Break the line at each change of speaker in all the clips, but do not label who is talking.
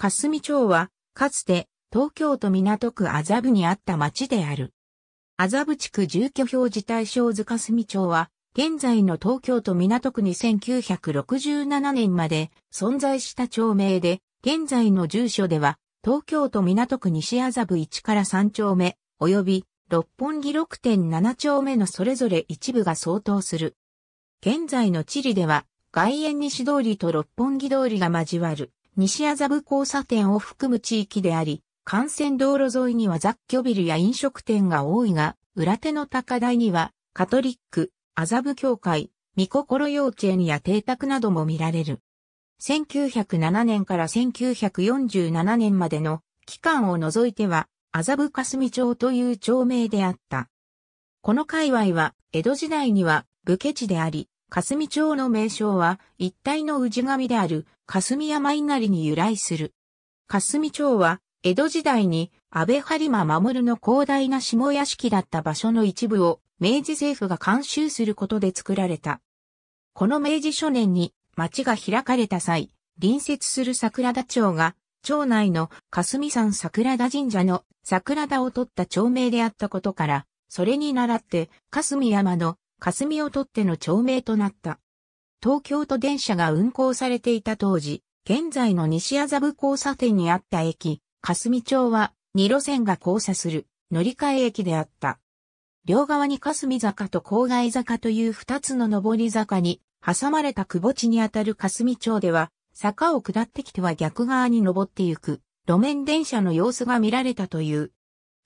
霞町は、かつて、東京都港区麻布にあった町である。麻布地区住居表示対象図霞町は、現在の東京都港区に1967年まで存在した町名で、現在の住所では、東京都港区西麻布1から3丁目、及び六本木6.7丁目のそれぞれ一部が相当する。現在の地理では、外苑西通りと六本木通りが交わる。西麻布交差点を含む地域であり、幹線道路沿いには雑居ビルや飲食店が多いが、裏手の高台には、カトリック、麻布教会、御心幼稚園や邸宅なども見られる。1907年から1947年までの期間を除いては、麻布霞町という町名であった。この界隈は、江戸時代には武家地であり、霞町の名称は一体の氏神である霞山稲荷に由来する。霞町は江戸時代に安倍張馬守の広大な下屋敷だった場所の一部を明治政府が監修することで作られた。この明治初年に町が開かれた際、隣接する桜田町が町内の霞山桜田神社の桜田を取った町名であったことから、それに倣って霞山の霞をとっての町名となった。東京都電車が運行されていた当時、現在の西麻布交差点にあった駅、霞町は2路線が交差する乗り換え駅であった。両側に霞坂と郊外坂という2つの上り坂に挟まれた窪地にあたる霞町では、坂を下ってきては逆側に登ってゆく路面電車の様子が見られたという。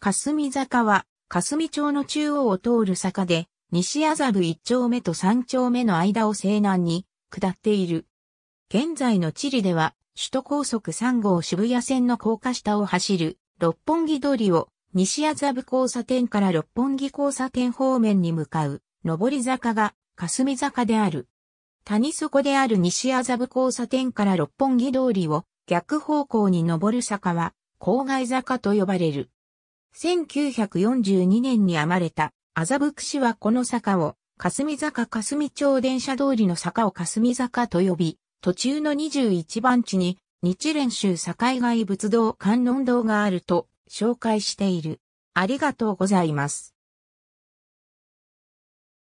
霞坂は霞町の中央を通る坂で、西麻布一丁目と三丁目の間を西南に下っている。現在の地理では、首都高速3号渋谷線の高架下を走る六本木通りを西麻布交差点から六本木交差点方面に向かう上り坂が霞坂である。谷底である西麻布交差点から六本木通りを逆方向に上る坂は郊外坂と呼ばれる。1942年に編まれた麻布区市はこの坂を、霞坂霞町電車通りの坂を霞坂と呼び、途中の21番地に日蓮宗境外仏堂観音堂があると紹介している。ありがとうございます。